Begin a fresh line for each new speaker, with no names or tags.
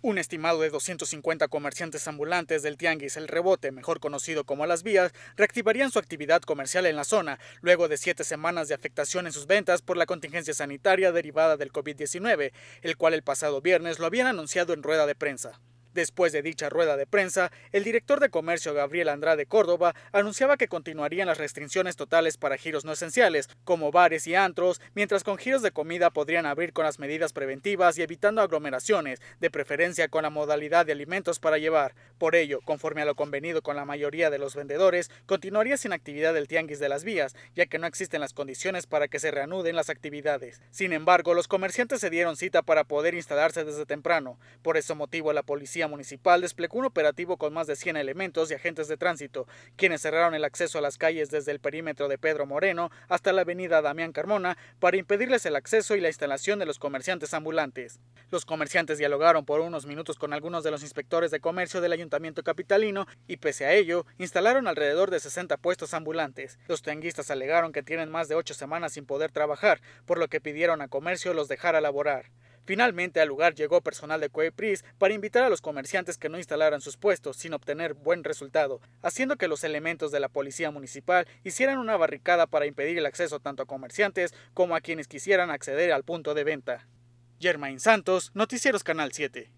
Un estimado de 250 comerciantes ambulantes del Tianguis El Rebote, mejor conocido como Las Vías, reactivarían su actividad comercial en la zona, luego de siete semanas de afectación en sus ventas por la contingencia sanitaria derivada del COVID-19, el cual el pasado viernes lo habían anunciado en rueda de prensa. Después de dicha rueda de prensa, el director de comercio Gabriel Andrade Córdoba anunciaba que continuarían las restricciones totales para giros no esenciales, como bares y antros, mientras con giros de comida podrían abrir con las medidas preventivas y evitando aglomeraciones, de preferencia con la modalidad de alimentos para llevar. Por ello, conforme a lo convenido con la mayoría de los vendedores, continuaría sin actividad el tianguis de las vías, ya que no existen las condiciones para que se reanuden las actividades. Sin embargo, los comerciantes se dieron cita para poder instalarse desde temprano. Por ese motivo, la policía Municipal desplegó un operativo con más de 100 elementos y agentes de tránsito, quienes cerraron el acceso a las calles desde el perímetro de Pedro Moreno hasta la avenida Damián Carmona para impedirles el acceso y la instalación de los comerciantes ambulantes. Los comerciantes dialogaron por unos minutos con algunos de los inspectores de comercio del Ayuntamiento Capitalino y pese a ello, instalaron alrededor de 60 puestos ambulantes. Los tenguistas alegaron que tienen más de ocho semanas sin poder trabajar, por lo que pidieron a comercio los dejara laborar. Finalmente al lugar llegó personal de Coepris para invitar a los comerciantes que no instalaran sus puestos sin obtener buen resultado, haciendo que los elementos de la policía municipal hicieran una barricada para impedir el acceso tanto a comerciantes como a quienes quisieran acceder al punto de venta. Germain Santos, Noticieros Canal 7.